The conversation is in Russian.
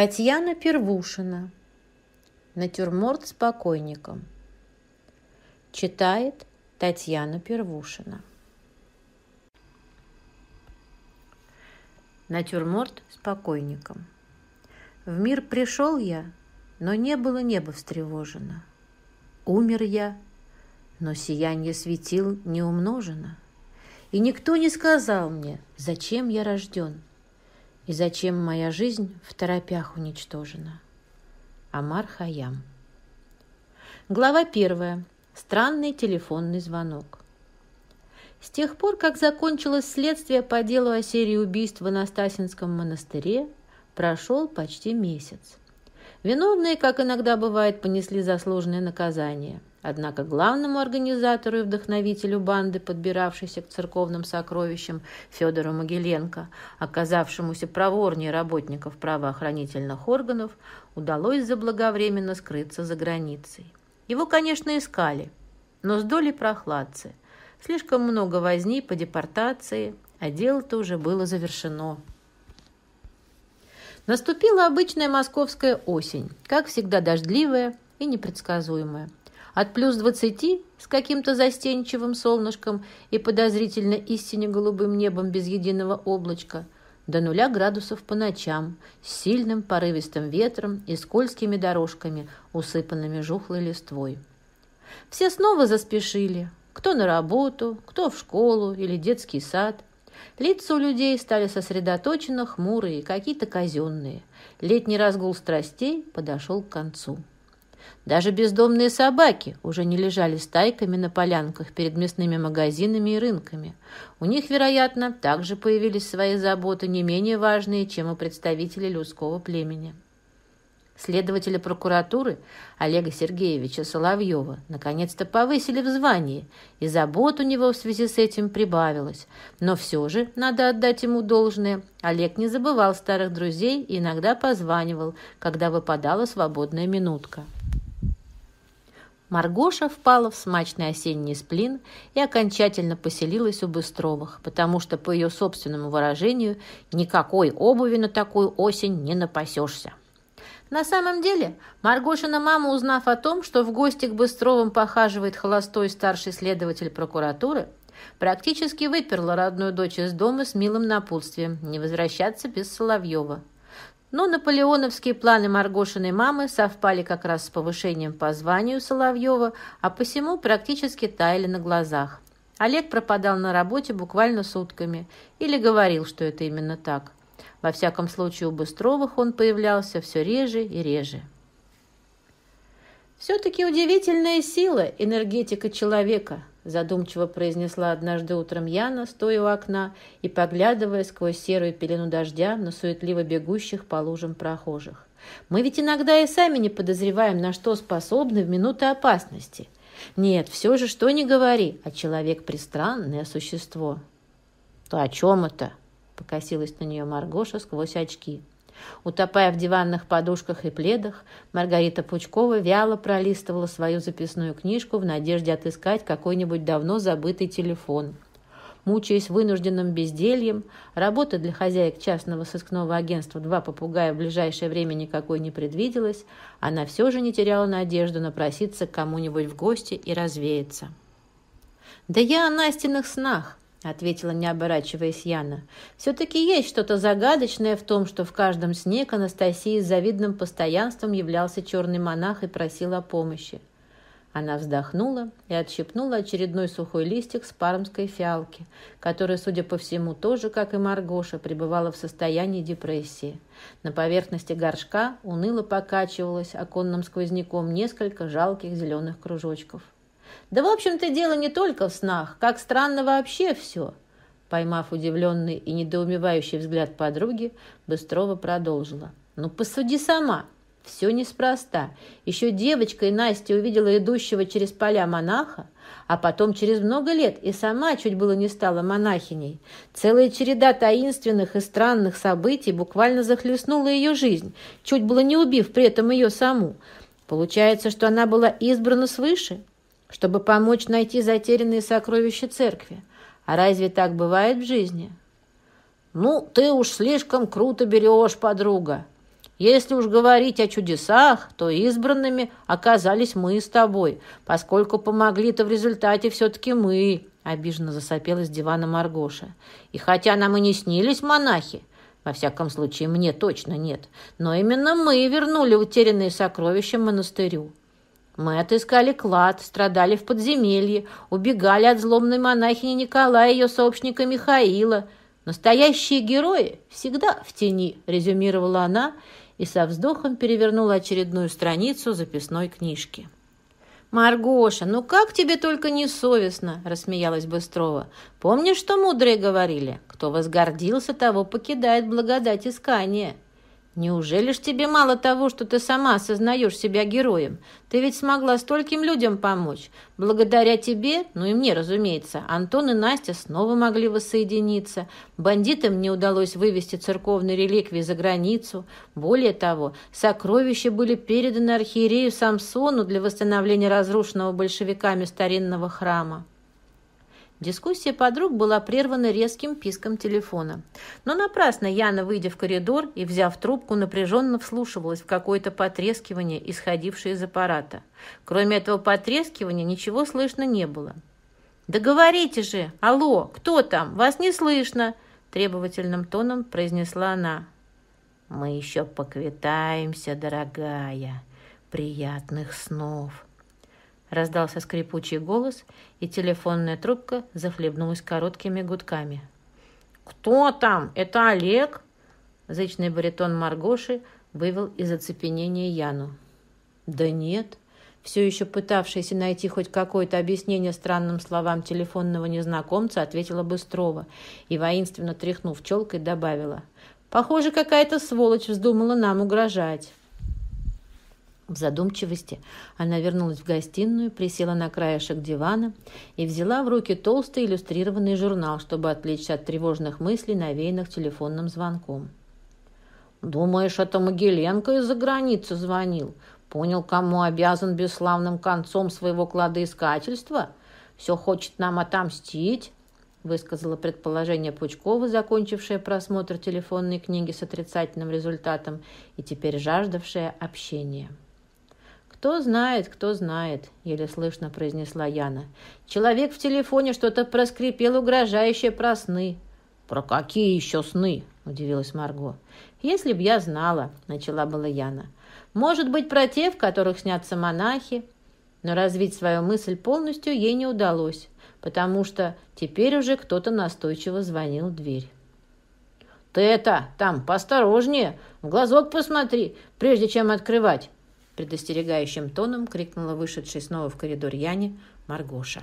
Татьяна Первушина. Натюрморт с покойником. Читает Татьяна Первушина. Натюрморт с покойником. В мир пришел я, но не было неба встревожено. Умер я, но сияние светил не умножено. И никто не сказал мне, зачем я рожден – и зачем моя жизнь в торопях уничтожена. Амар Хаям. Глава первая. Странный телефонный звонок. С тех пор, как закончилось следствие по делу о серии убийств в Анастасинском монастыре, прошел почти месяц. Виновные, как иногда бывает, понесли заслуженное наказание. Однако главному организатору и вдохновителю банды, подбиравшейся к церковным сокровищам, Федору Могиленко, оказавшемуся проворнее работников правоохранительных органов, удалось заблаговременно скрыться за границей. Его, конечно, искали, но с долей прохладцы. Слишком много возни по депортации, а дело-то уже было завершено. Наступила обычная московская осень, как всегда дождливая и непредсказуемая. От плюс двадцати с каким-то застенчивым солнышком и подозрительно истинно голубым небом без единого облачка до нуля градусов по ночам с сильным порывистым ветром и скользкими дорожками, усыпанными жухлой листвой. Все снова заспешили, кто на работу, кто в школу или детский сад. Лица у людей стали сосредоточенно хмурые, какие-то казенные. Летний разгул страстей подошел к концу. Даже бездомные собаки уже не лежали стайками на полянках перед мясными магазинами и рынками. У них, вероятно, также появились свои заботы, не менее важные, чем у представителей людского племени. Следователя прокуратуры Олега Сергеевича Соловьева наконец-то повысили в звании, и забот у него в связи с этим прибавилось. Но все же, надо отдать ему должное, Олег не забывал старых друзей и иногда позванивал, когда выпадала свободная минутка. Маргоша впала в смачный осенний сплин и окончательно поселилась у Быстровых, потому что, по ее собственному выражению, никакой обуви на такую осень не напасешься. На самом деле, Маргошина мама, узнав о том, что в гости к Быстровым похаживает холостой старший следователь прокуратуры, практически выперла родную дочь из дома с милым напутствием не возвращаться без Соловьева – но наполеоновские планы Маргошиной мамы совпали как раз с повышением по званию Соловьева, а посему практически таяли на глазах. Олег пропадал на работе буквально сутками или говорил, что это именно так. Во всяком случае, у Быстровых он появлялся все реже и реже. Все-таки удивительная сила энергетика человека – задумчиво произнесла однажды утром Яна, стоя у окна и поглядывая сквозь серую пелену дождя на суетливо бегущих по лужам прохожих. «Мы ведь иногда и сами не подозреваем, на что способны в минуты опасности. Нет, все же, что не говори, а человек – пристранное существо». «То о чем это?» – покосилась на нее Маргоша сквозь очки – Утопая в диванных подушках и пледах, Маргарита Пучкова вяло пролистывала свою записную книжку в надежде отыскать какой-нибудь давно забытый телефон. Мучаясь вынужденным бездельем, работа для хозяек частного сыскного агентства «Два попугая» в ближайшее время никакой не предвиделась, она все же не теряла надежду напроситься к кому-нибудь в гости и развеяться. «Да я о Настиных снах!» — ответила, не оборачиваясь Яна. «Все-таки есть что-то загадочное в том, что в каждом сне к Анастасии с завидным постоянством являлся черный монах и просил о помощи». Она вздохнула и отщипнула очередной сухой листик с пармской фиалки, которая, судя по всему, тоже, как и Маргоша, пребывала в состоянии депрессии. На поверхности горшка уныло покачивалось оконным сквозняком несколько жалких зеленых кружочков – да, в общем-то, дело не только в снах, как странно вообще все. Поймав удивленный и недоумевающий взгляд подруги, Быстрова продолжила. «Ну, посуди сама. Все неспроста. Еще девочкой Настя увидела идущего через поля монаха, а потом через много лет и сама чуть было не стала монахиней. Целая череда таинственных и странных событий буквально захлестнула ее жизнь, чуть было не убив при этом ее саму. Получается, что она была избрана свыше, чтобы помочь найти затерянные сокровища церкви. А разве так бывает в жизни? Ну, ты уж слишком круто берешь, подруга. Если уж говорить о чудесах, то избранными оказались мы с тобой, поскольку помогли-то в результате все-таки мы, — обиженно засопел из дивана Маргоша. И хотя нам и не снились монахи, во всяком случае, мне точно нет, но именно мы вернули утерянные сокровища монастырю. Мы отыскали клад, страдали в подземелье, убегали от зломной монахини Николая и ее сообщника Михаила. Настоящие герои всегда в тени, резюмировала она и со вздохом перевернула очередную страницу записной книжки. «Маргоша, ну как тебе только не совестно!» – рассмеялась Быстрова. «Помнишь, что мудрые говорили? Кто возгордился, того покидает благодать искания». Неужели ж тебе мало того, что ты сама осознаешь себя героем? Ты ведь смогла стольким людям помочь. Благодаря тебе, ну и мне, разумеется, Антон и Настя снова могли воссоединиться. Бандитам не удалось вывести церковные реликвии за границу. Более того, сокровища были переданы архиерею Самсону для восстановления разрушенного большевиками старинного храма. Дискуссия подруг была прервана резким писком телефона. Но напрасно Яна, выйдя в коридор и взяв трубку, напряженно вслушивалась в какое-то потрескивание, исходившее из аппарата. Кроме этого потрескивания ничего слышно не было. «Да говорите же! Алло! Кто там? Вас не слышно!» Требовательным тоном произнесла она. «Мы еще поквитаемся, дорогая. Приятных снов!» Раздался скрипучий голос, и телефонная трубка захлебнулась короткими гудками. «Кто там? Это Олег?» Зычный баритон Маргоши вывел из оцепенения Яну. «Да нет», все еще пытавшаяся найти хоть какое-то объяснение странным словам телефонного незнакомца, ответила Быстрова и, воинственно тряхнув челкой, добавила. «Похоже, какая-то сволочь вздумала нам угрожать». В задумчивости она вернулась в гостиную, присела на краешек дивана и взяла в руки толстый иллюстрированный журнал, чтобы отвлечься от тревожных мыслей, навеянных телефонным звонком. «Думаешь, это Могиленко из-за границы звонил? Понял, кому обязан бесславным концом своего кладоискательства? Все хочет нам отомстить?» высказала предположение Пучкова, закончившая просмотр телефонной книги с отрицательным результатом и теперь жаждавшая общения. «Кто знает, кто знает», — еле слышно произнесла Яна. «Человек в телефоне что-то проскрипел угрожающе про сны». «Про какие еще сны?» — удивилась Марго. «Если б я знала», — начала была Яна. «Может быть, про те, в которых снятся монахи?» Но развить свою мысль полностью ей не удалось, потому что теперь уже кто-то настойчиво звонил в дверь. «Ты это, там, поосторожнее, в глазок посмотри, прежде чем открывать!» предостерегающим тоном крикнула вышедшая снова в коридор Яне Маргоша.